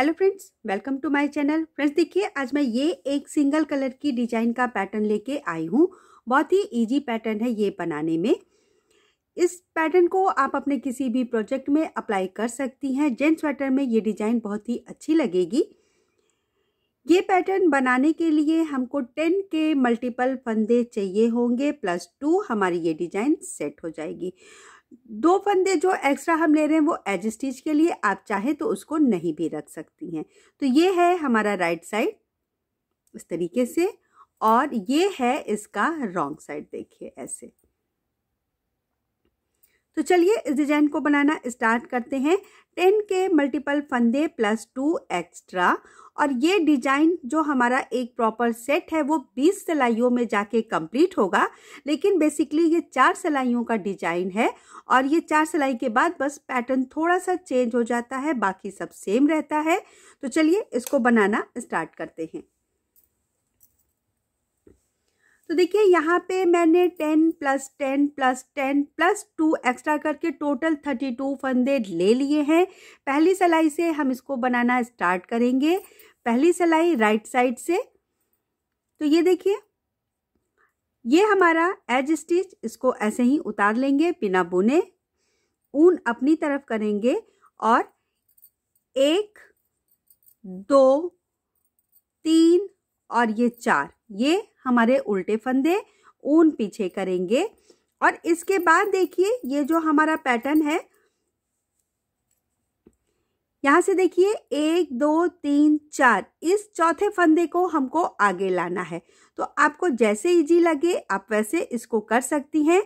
hello friends welcome to my channel friends देखिए आज मैं ये एक सिंगल कलर की डिजाइन का पैटर्न लेके आई हूँ बहुत ही इजी पैटर्न है ये बनाने में इस पैटर्न को आप अपने किसी भी प्रोजेक्ट में अप्लाई कर सकती हैं जेंट्स स्वेटर में ये डिजाइन बहुत ही अच्छी लगेगी ये पैटर्न बनाने के लिए हमको टेन के मल्टीपल फंदे चाहिए होंगे प्लस टू हमारी ये डिजाइन सेट हो जाएगी दो फंदे जो एक्स्ट्रा हम ले रहे हैं वो एज स्टिच के लिए आप चाहें तो उसको नहीं भी रख सकती हैं तो ये है हमारा राइट साइड इस तरीके से और ये है इसका रॉन्ग साइड देखिए ऐसे तो चलिए इस डिजाइन को बनाना स्टार्ट करते हैं टेन के मल्टीपल फंदे प्लस टू एक्स्ट्रा और ये डिजाइन जो हमारा एक प्रॉपर सेट है वो 20 सिलाइयों में जाके कंप्लीट होगा लेकिन बेसिकली ये चार सिलाइयों का डिजाइन है और ये चार सिलाई के बाद बस पैटर्न थोड़ा सा चेंज हो जाता है बाकी सब सेम रहता है तो चलिए इसको बनाना स्टार्ट करते हैं तो देखिए यहाँ पे मैंने ten plus ten plus ten plus two extra करके टोटल थर्टी टू फंदे ले लिए हैं पहली सिलाई से हम इसको बनाना स्टार्ट करेंगे पहली सिलाई राइट साइड से तो ये देखिए ये हमारा एज स्टिच इसको ऐसे ही उतार लेंगे बिना बुने ऊन अपनी तरफ करेंगे और एक दो तीन और ये चार ये हमारे उल्टे फंदे ऊन पीछे करेंगे और इसके बाद देखिए ये जो हमारा पैटर्न है यहाँ से देखिए एक दो तीन चार इस चौथे फंदे को हमको आगे लाना है तो आपको जैसे इजी लगे आप वैसे इसको कर सकती हैं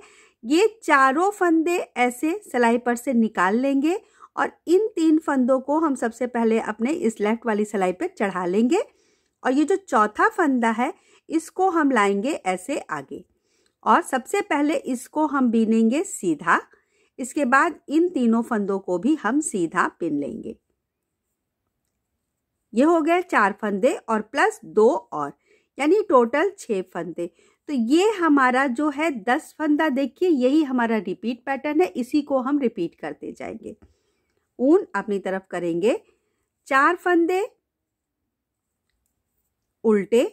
ये चारों फंदे ऐसे सिलाई पर से निकाल लेंगे और इन तीन फंदों को हम सबसे पहले अपने इस लेफ्ट वाली सिलाई पर चढ़ा लेंगे और ये जो चौथा फंदा है इसको हम लाएंगे ऐसे आगे और सबसे पहले इसको हम बीनेंगे सीधा इसके बाद इन तीनों फंदों को भी हम सीधा पिन लेंगे ये हो गए चार फंदे और प्लस दो और यानी टोटल छः फंदे तो ये हमारा जो है दस फंदा देखिए यही हमारा रिपीट पैटर्न है इसी को हम रिपीट करते जाएंगे ऊन अपनी तरफ करेंगे चार फंदे उल्टे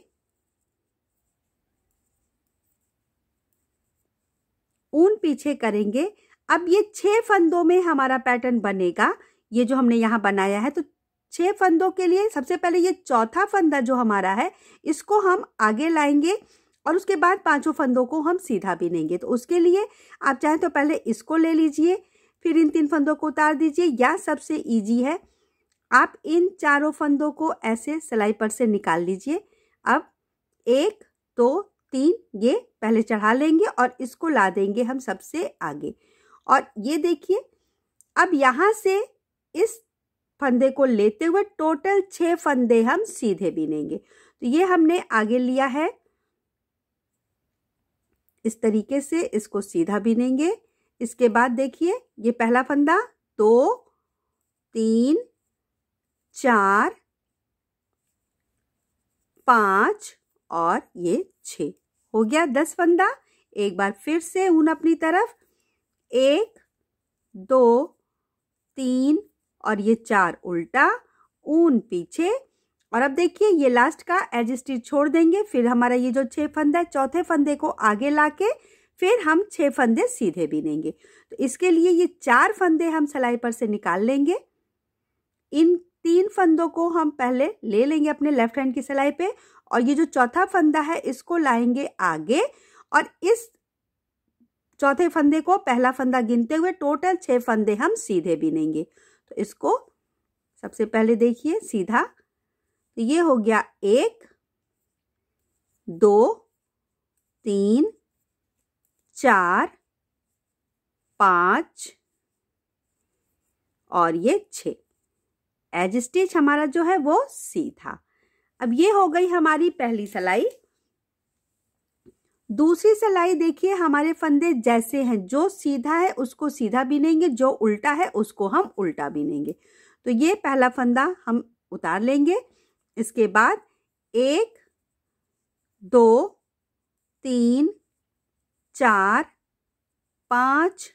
ऊन पीछे करेंगे अब ये छह फंदों में हमारा पैटर्न बनेगा ये जो हमने यहां बनाया है तो छह फंदों के लिए सबसे पहले ये चौथा फंदा जो हमारा है इसको हम आगे लाएंगे और उसके बाद पांचों फंदों को हम सीधा लेंगे तो उसके लिए आप चाहें तो पहले इसको ले लीजिए फिर इन तीन फंदों को उतार दीजिए या सबसे ईजी है आप इन चारों फंदों को ऐसे सिलाई पर से निकाल लीजिए अब एक दो तीन ये पहले चढ़ा लेंगे और इसको ला देंगे हम सबसे आगे और ये देखिए अब यहाँ से इस फंदे को लेते हुए टोटल छह फंदे हम सीधे बीनेंगे तो ये हमने आगे लिया है इस तरीके से इसको सीधा बीनेंगे इसके बाद देखिए ये पहला फंदा दो तीन चार पांच और ये छ हो गया दस फंदा एक बार फिर से ऊन अपनी तरफ एक दो तीन और ये चार उल्टा ऊन पीछे और अब देखिए ये लास्ट का एडजस्टिव छोड़ देंगे फिर हमारा ये जो छः फंदा है चौथे फंदे को आगे लाके फिर हम छः फंदे सीधे बीनेंगे तो इसके लिए ये चार फंदे हम सिलाई पर से निकाल लेंगे इन तीन फंदों को हम पहले ले लेंगे अपने लेफ्ट हैंड की सिलाई पे और ये जो चौथा फंदा है इसको लाएंगे आगे और इस चौथे फंदे को पहला फंदा गिनते हुए टोटल छः फंदे हम सीधे बीनेंगे तो इसको सबसे पहले देखिए सीधा तो ये हो गया एक दो तीन चार पाँच और ये छ एज स्टिच हमारा जो है वो सीधा अब ये हो गई हमारी पहली सिलाई दूसरी सिलाई देखिए हमारे फंदे जैसे हैं जो सीधा है उसको सीधा बिनेंगे जो उल्टा है उसको हम उल्टा बिनेंगे तो ये पहला फंदा हम उतार लेंगे इसके बाद एक दो तीन चार पाँच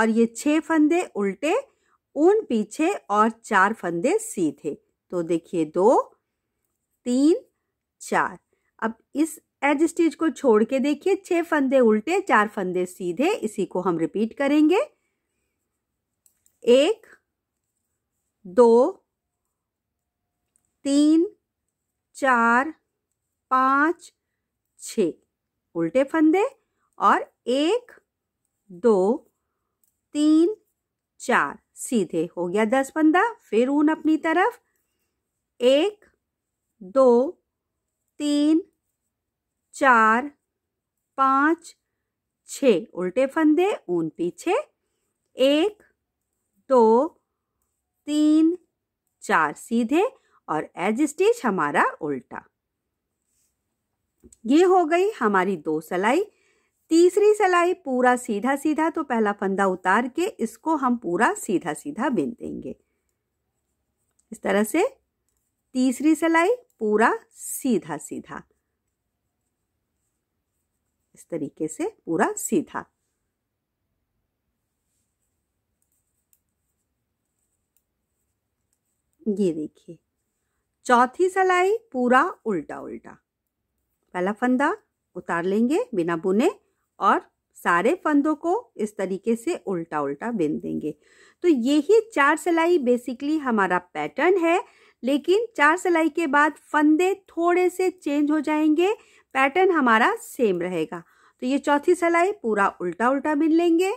और ये छह फंदे उल्टे उन पीछे और चार फंदे सीधे तो देखिए दो तीन चार अब इस एज स्टिच को छोड़ के देखिए छह फंदे उल्टे चार फंदे सीधे इसी को हम रिपीट करेंगे एक दो तीन चार पाँच छ उल्टे फंदे और एक दो तीन चार सीधे हो गया दस फंदा फिर ऊन अपनी तरफ एक दो तीन चार पाँच छ उल्टे फंदे ऊन पीछे एक दो तीन चार सीधे और एज स्टिच हमारा उल्टा ये हो गई हमारी दो सलाई तीसरी सलाई पूरा सीधा सीधा तो पहला फंदा उतार के इसको हम पूरा सीधा सीधा बिन देंगे इस तरह से तीसरी सलाई पूरा सीधा सीधा इस तरीके से पूरा सीधा ये देखिए चौथी सलाई पूरा उल्टा उल्टा पहला फंदा उतार लेंगे बिना बुने और सारे फंदों को इस तरीके से उल्टा उल्टा बिन देंगे तो यही चार सिलाई बेसिकली हमारा पैटर्न है लेकिन चार सिलाई के बाद फंदे थोड़े से चेंज हो जाएंगे पैटर्न हमारा सेम रहेगा तो ये चौथी सिलाई पूरा उल्टा उल्टा बिन लेंगे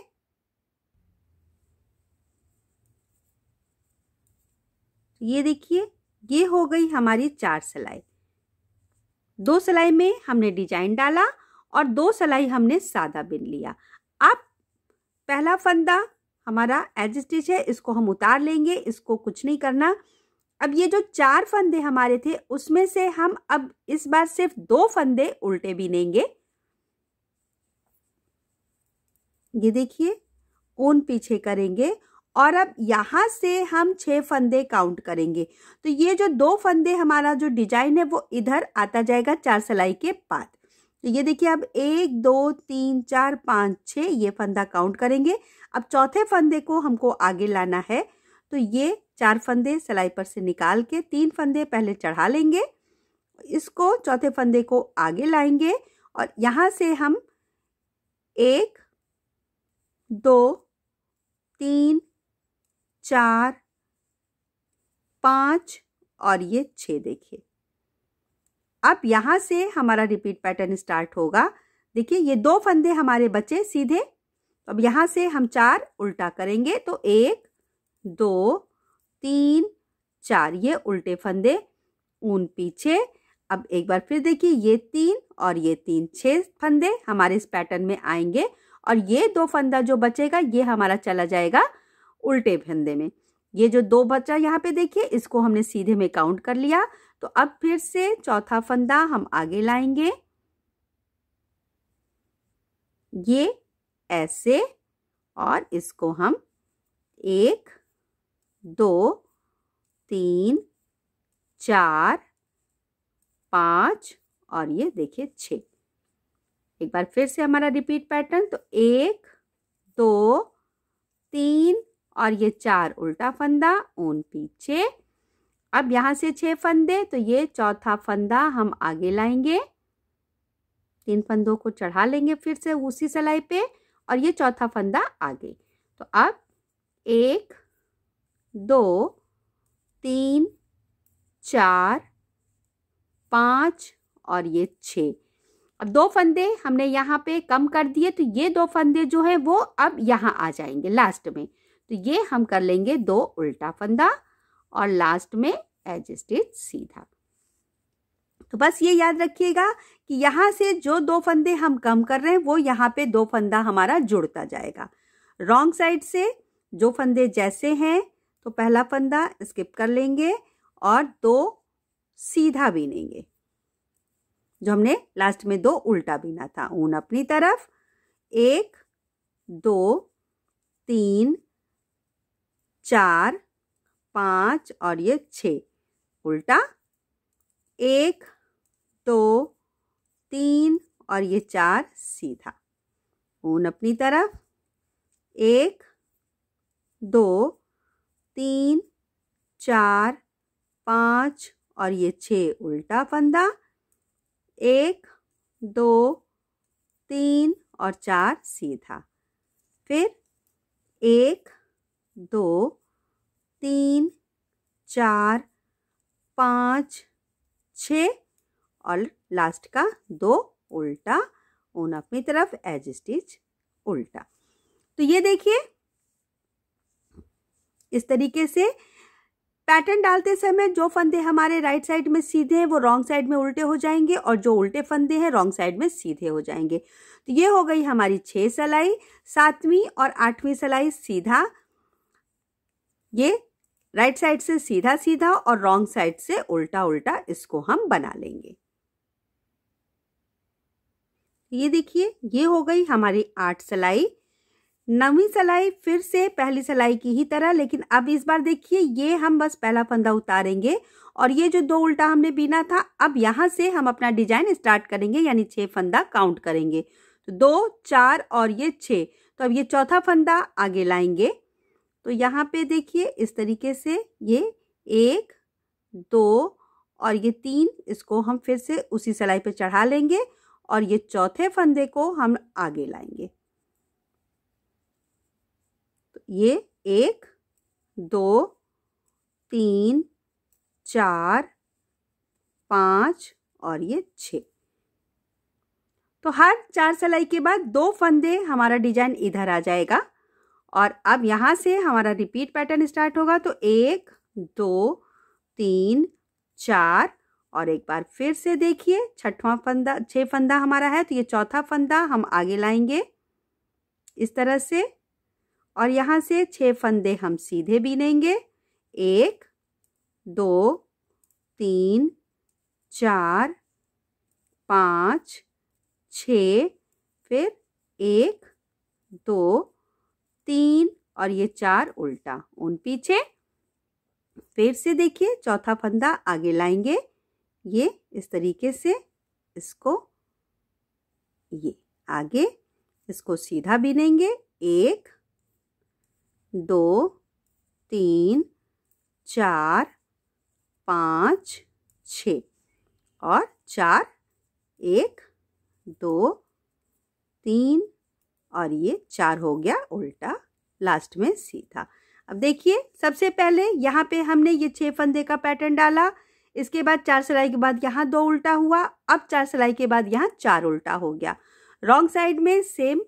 ये देखिए ये हो गई हमारी चार सिलाई दो सिलाई में हमने डिजाइन डाला और दो सिलाई हमने सादा बिन लिया अब पहला फंदा हमारा एज स्टिच है इसको हम उतार लेंगे इसको कुछ नहीं करना अब ये जो चार फंदे हमारे थे उसमें से हम अब इस बार सिर्फ दो फंदे उल्टे भी लेंगे ये देखिए ऊन पीछे करेंगे और अब यहाँ से हम छह फंदे काउंट करेंगे तो ये जो दो फंदे हमारा जो डिजाइन है वो इधर आता जाएगा चार सिलाई के बाद तो ये देखिए अब एक दो तीन चार पाँच छः ये फंदा काउंट करेंगे अब चौथे फंदे को हमको आगे लाना है तो ये चार फंदे सिलाई पर से निकाल के तीन फंदे पहले चढ़ा लेंगे इसको चौथे फंदे को आगे लाएंगे और यहाँ से हम एक दो तीन चार पाँच और ये छः देखिए अब यहाँ से हमारा रिपीट पैटर्न स्टार्ट होगा देखिए ये दो फंदे हमारे बचे सीधे अब यहाँ से हम चार उल्टा करेंगे तो एक दो तीन चार ये उल्टे फंदे ऊन पीछे अब एक बार फिर देखिए ये तीन और ये तीन छह फंदे हमारे इस पैटर्न में आएंगे और ये दो फंदा जो बचेगा ये हमारा चला जाएगा उल्टे फंदे में ये जो दो बचा यहाँ पे देखिए इसको हमने सीधे में काउंट कर लिया तो अब फिर से चौथा फंदा हम आगे लाएंगे ये ऐसे और इसको हम एक दो तीन चार पाँच और ये देखिए छ एक बार फिर से हमारा रिपीट पैटर्न तो एक दो तीन और ये चार उल्टा फंदा ऊन पीछे अब यहाँ से छः फंदे तो ये चौथा फंदा हम आगे लाएंगे तीन फंदों को चढ़ा लेंगे फिर से उसी सिलाई पे और ये चौथा फंदा आगे तो अब एक दो तीन चार पाँच और ये छः अब दो फंदे हमने यहाँ पे कम कर दिए तो ये दो फंदे जो है वो अब यहाँ आ जाएंगे लास्ट में तो ये हम कर लेंगे दो उल्टा फंदा और लास्ट में एज स्टिच सीधा तो बस ये याद रखिएगा कि यहाँ से जो दो फंदे हम कम कर रहे हैं वो यहाँ पे दो फंदा हमारा जुड़ता जाएगा रॉन्ग साइड से जो फंदे जैसे हैं तो पहला फंदा स्किप कर लेंगे और दो सीधा बीनेंगे जो हमने लास्ट में दो उल्टा बीना था ऊन अपनी तरफ एक दो तीन चार पाँच और ये छ उल्टा एक दो तीन और ये चार सीधा ऊन अपनी तरफ एक दो तीन चार पाँच और ये छः उल्टा फंदा एक दो तीन और चार सीधा फिर एक दो तीन चार पाँच छ और लास्ट का दो उल्टा ऊन अपनी तरफ एज स्टिच उल्टा तो ये देखिए इस तरीके से पैटर्न डालते समय जो फंदे हमारे राइट साइड में सीधे हैं वो रॉन्ग साइड में उल्टे हो जाएंगे और जो उल्टे फंदे हैं रॉन्ग साइड में सीधे हो जाएंगे तो ये हो गई हमारी छः सलाई सातवीं और आठवीं सलाई सीधा ये राइट साइड से सीधा सीधा और रॉन्ग साइड से उल्टा उल्टा इसको हम बना लेंगे ये देखिए ये हो गई हमारी आठ सलाई नवी सलाई फिर से पहली सलाई की ही तरह लेकिन अब इस बार देखिए ये हम बस पहला फंदा उतारेंगे और ये जो दो उल्टा हमने बीना था अब यहाँ से हम अपना डिजाइन स्टार्ट करेंगे यानी छः फंदा काउंट करेंगे तो दो चार और ये छः तो अब ये चौथा फंदा आगे लाएंगे तो यहाँ पे देखिए इस तरीके से ये एक दो और ये तीन इसको हम फिर से उसी सलाई पे चढ़ा लेंगे और ये चौथे फंदे को हम आगे लाएंगे ये एक दो तीन चार पाँच और ये छ तो हर चार सिलाई के बाद दो फंदे हमारा डिजाइन इधर आ जाएगा और अब यहाँ से हमारा रिपीट पैटर्न स्टार्ट होगा तो एक दो तीन चार और एक बार फिर से देखिए छठवां फंदा छः फंदा हमारा है तो ये चौथा फंदा हम आगे लाएंगे इस तरह से और यहाँ से छः फंदे हम सीधे बीनेंगे एक दो तीन चार पाँच छ फिर एक दो तीन और ये चार उल्टा उन पीछे फिर से देखिए चौथा फंदा आगे लाएंगे ये इस तरीके से इसको ये आगे इसको सीधा बीनेंगे एक दो तीन चार पाँच छ और चार एक दो तीन और ये चार हो गया उल्टा लास्ट में सीधा अब देखिए सबसे पहले यहाँ पे हमने ये छः फंदे का पैटर्न डाला इसके बाद चार सिलाई के बाद यहाँ दो उल्टा हुआ अब चार सिलाई के बाद यहाँ चार उल्टा हो गया रॉन्ग साइड में सेम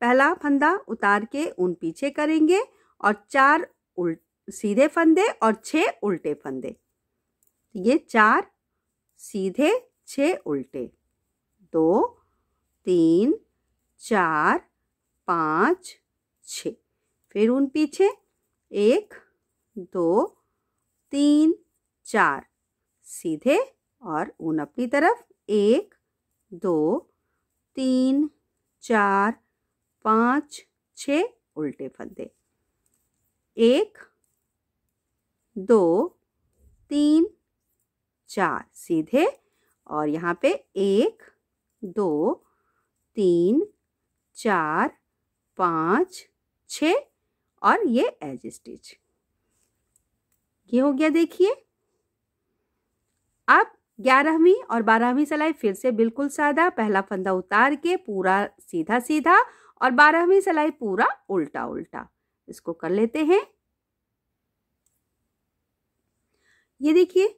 पहला फंदा उतार के उन पीछे करेंगे और चार उल्ट सीधे फंदे और छः उल्टे फंदे ये चार सीधे छः उल्टे दो तीन चार पाँच छ फिर उन पीछे एक दो तीन चार सीधे और उन अपनी तरफ एक दो तीन चार पाँच छ उल्टे फंदे एक दो तीन चार सीधे और यहाँ पे एक दो तीन चार पाँच छ और ये एज स्टिच ये हो गया देखिए अब ग्यारहवीं और बारहवीं सिलाई फिर से बिल्कुल सादा पहला फंदा उतार के पूरा सीधा सीधा और बारहवीं सिलाई पूरा उल्टा उल्टा इसको कर लेते हैं ये देखिए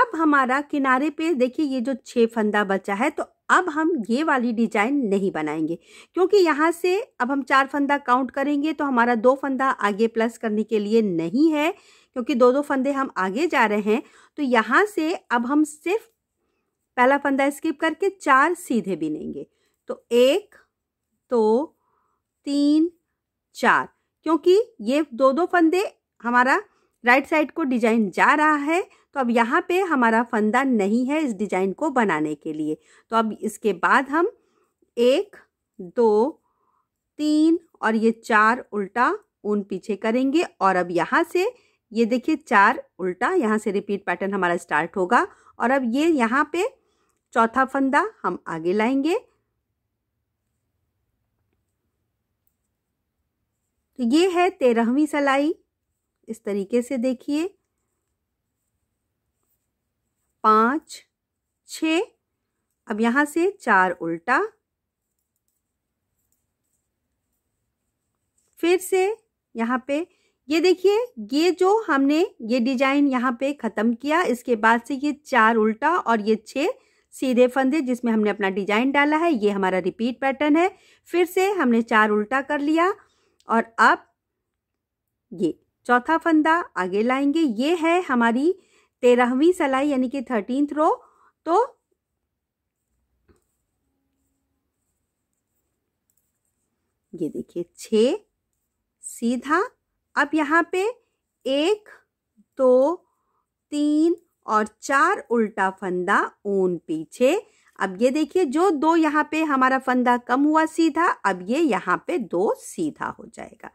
अब हमारा किनारे पे देखिए ये जो छह फंदा बचा है तो अब हम ये वाली डिजाइन नहीं बनाएंगे क्योंकि यहां से अब हम चार फंदा काउंट करेंगे तो हमारा दो फंदा आगे प्लस करने के लिए नहीं है क्योंकि दो दो फंदे हम आगे जा रहे हैं तो यहां से अब हम सिर्फ पहला फंदा स्किप करके चार सीधे बिनेंगे तो एक दो तीन चार क्योंकि ये दो दो फंदे हमारा राइट साइड को डिजाइन जा रहा है तो अब यहाँ पे हमारा फंदा नहीं है इस डिजाइन को बनाने के लिए तो अब इसके बाद हम एक दो तीन और ये चार उल्टा ऊन पीछे करेंगे और अब यहाँ से ये देखिए चार उल्टा यहाँ से रिपीट पैटर्न हमारा स्टार्ट होगा और अब ये यहाँ पे चौथा फंदा हम आगे लाएंगे तो ये है तेरहवीं सलाई इस तरीके से देखिए पाँच छ अब यहाँ से चार उल्टा फिर से यहाँ पे ये देखिए ये जो हमने ये डिजाइन यहाँ पे ख़त्म किया इसके बाद से ये चार उल्टा और ये छः सीधे फंदे जिसमें हमने अपना डिजाइन डाला है ये हमारा रिपीट पैटर्न है फिर से हमने चार उल्टा कर लिया और अब ये चौथा फंदा आगे लाएंगे ये है हमारी तेरहवीं सलाई यानी कि थर्टीन रो तो ये देखिए छ सीधा अब यहाँ पे एक दो तीन और चार उल्टा फंदा ऊन पीछे अब ये देखिए जो दो यहाँ पे हमारा फंदा कम हुआ सीधा अब ये यहाँ पे दो सीधा हो जाएगा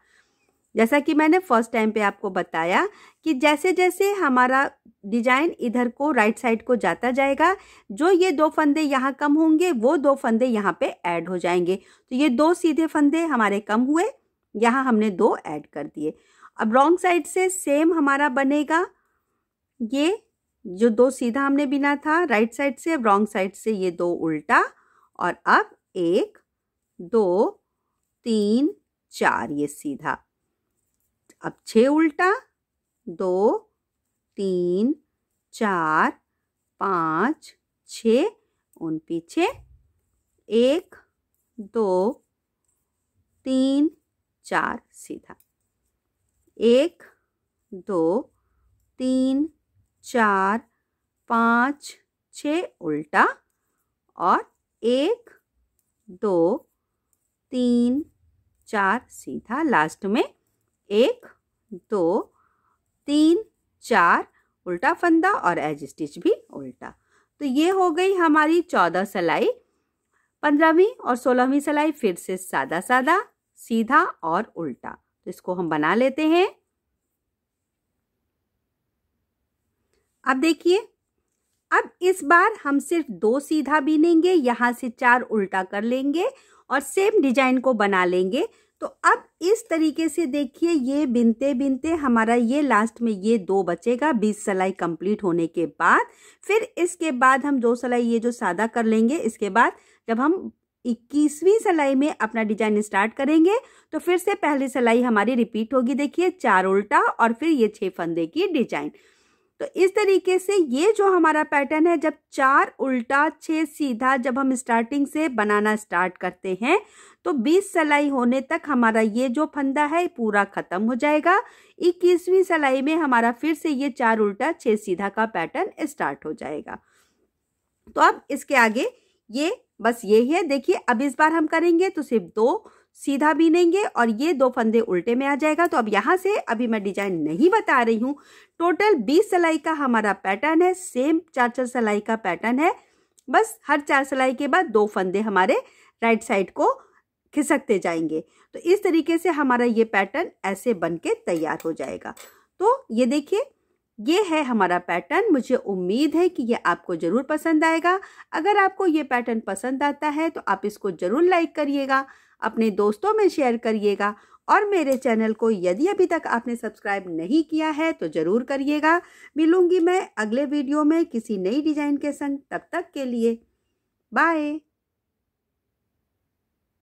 जैसा कि मैंने फर्स्ट टाइम पे आपको बताया कि जैसे जैसे हमारा डिजाइन इधर को राइट साइड को जाता जाएगा जो ये दो फंदे यहाँ कम होंगे वो दो फंदे यहाँ पे ऐड हो जाएंगे तो ये दो सीधे फंदे हमारे कम हुए यहाँ हमने दो ऐड कर दिए अब रॉन्ग साइड से सेम हमारा बनेगा ये जो दो सीधा हमने बिना था राइट साइड से अब रॉन्ग साइड से ये दो उल्टा और अब एक दो तीन चार ये सीधा अब छः उल्टा दो तीन चार पाँच छ उन पीछे एक दो तीन चार सीधा एक दो तीन चार पाँच छ उल्टा और एक दो तीन चार सीधा लास्ट में एक दो तीन चार उल्टा फंदा और एज स्टिच भी उल्टा तो ये हो गई हमारी चौदह सिलाई पंद्रहवीं और सोलहवीं सिलाई फिर से सादा सादा सीधा और उल्टा तो इसको हम बना लेते हैं अब देखिए अब इस बार हम सिर्फ दो सीधा बीनेंगे यहाँ से चार उल्टा कर लेंगे और सेम डिजाइन को बना लेंगे तो अब इस तरीके से देखिए ये बिनते बिनते हमारा ये लास्ट में ये दो बचेगा बीस सलाई कंप्लीट होने के बाद फिर इसके बाद हम दो सलाई ये जो सादा कर लेंगे इसके बाद जब हम इक्कीसवीं सलाई में अपना डिजाइन स्टार्ट करेंगे तो फिर से पहली सलाई हमारी रिपीट होगी देखिए चार उल्टा और फिर ये छः फंदे की डिजाइन तो इस तरीके से ये जो हमारा पैटर्न है जब चार उल्टा छः सीधा जब हम स्टार्टिंग से बनाना स्टार्ट करते हैं तो 20 सलाई होने तक हमारा ये जो फंदा है पूरा ख़त्म हो जाएगा 21वीं सलाई में हमारा फिर से ये चार उल्टा छः सीधा का पैटर्न स्टार्ट हो जाएगा तो अब इसके आगे ये बस यही है देखिए अब इस बार हम करेंगे तो सिर्फ दो सीधा बीनेंगे और ये दो फंदे उल्टे में आ जाएगा तो अब यहाँ से अभी मैं डिजाइन नहीं बता रही हूँ टोटल बीस सिलाई का हमारा पैटर्न है सेम चार चार सिलाई का पैटर्न है बस हर चार सिलाई के बाद दो फंदे हमारे राइट साइड को खिसकते जाएंगे तो इस तरीके से हमारा ये पैटर्न ऐसे बन के तैयार हो जाएगा तो ये देखिए ये है हमारा पैटर्न मुझे उम्मीद है कि ये आपको ज़रूर पसंद आएगा अगर आपको ये पैटर्न पसंद आता है तो आप इसको ज़रूर लाइक करिएगा अपने दोस्तों में शेयर करिएगा और मेरे चैनल को यदि अभी तक आपने सब्सक्राइब नहीं किया है तो ज़रूर करिएगा मिलूंगी मैं अगले वीडियो में किसी नई डिज़ाइन के संग तब तक के लिए बाय